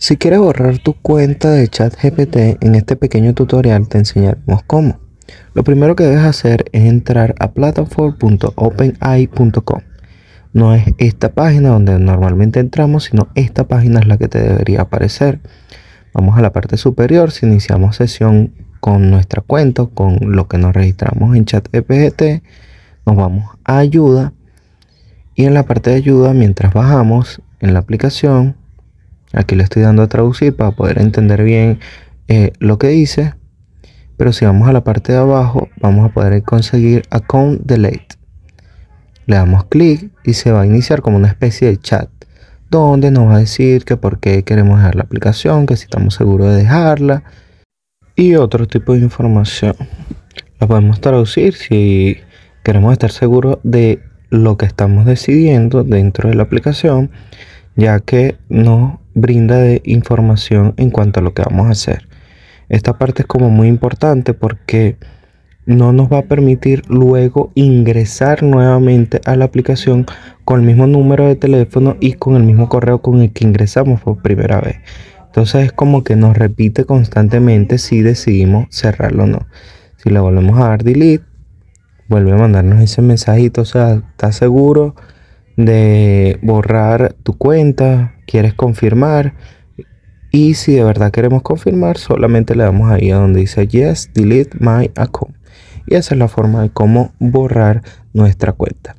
Si quieres borrar tu cuenta de ChatGPT, en este pequeño tutorial te enseñaremos cómo. Lo primero que debes hacer es entrar a platform.openai.com. No es esta página donde normalmente entramos, sino esta página es la que te debería aparecer. Vamos a la parte superior, si iniciamos sesión con nuestra cuenta, con lo que nos registramos en ChatGPT, nos vamos a ayuda y en la parte de ayuda, mientras bajamos en la aplicación, Aquí le estoy dando a traducir para poder entender bien eh, lo que dice. Pero si vamos a la parte de abajo, vamos a poder conseguir Account Delete. Le damos clic y se va a iniciar como una especie de chat donde nos va a decir que por qué queremos dejar la aplicación, que si estamos seguros de dejarla y otro tipo de información. La podemos traducir si queremos estar seguros de lo que estamos decidiendo dentro de la aplicación, ya que nos brinda de información en cuanto a lo que vamos a hacer. Esta parte es como muy importante porque no nos va a permitir luego ingresar nuevamente a la aplicación con el mismo número de teléfono y con el mismo correo con el que ingresamos por primera vez. Entonces es como que nos repite constantemente si decidimos cerrarlo o no. Si le volvemos a dar delete, vuelve a mandarnos ese mensajito, o sea, está seguro? de borrar tu cuenta, quieres confirmar y si de verdad queremos confirmar solamente le damos ahí a donde dice yes, delete my account. Y esa es la forma de cómo borrar nuestra cuenta.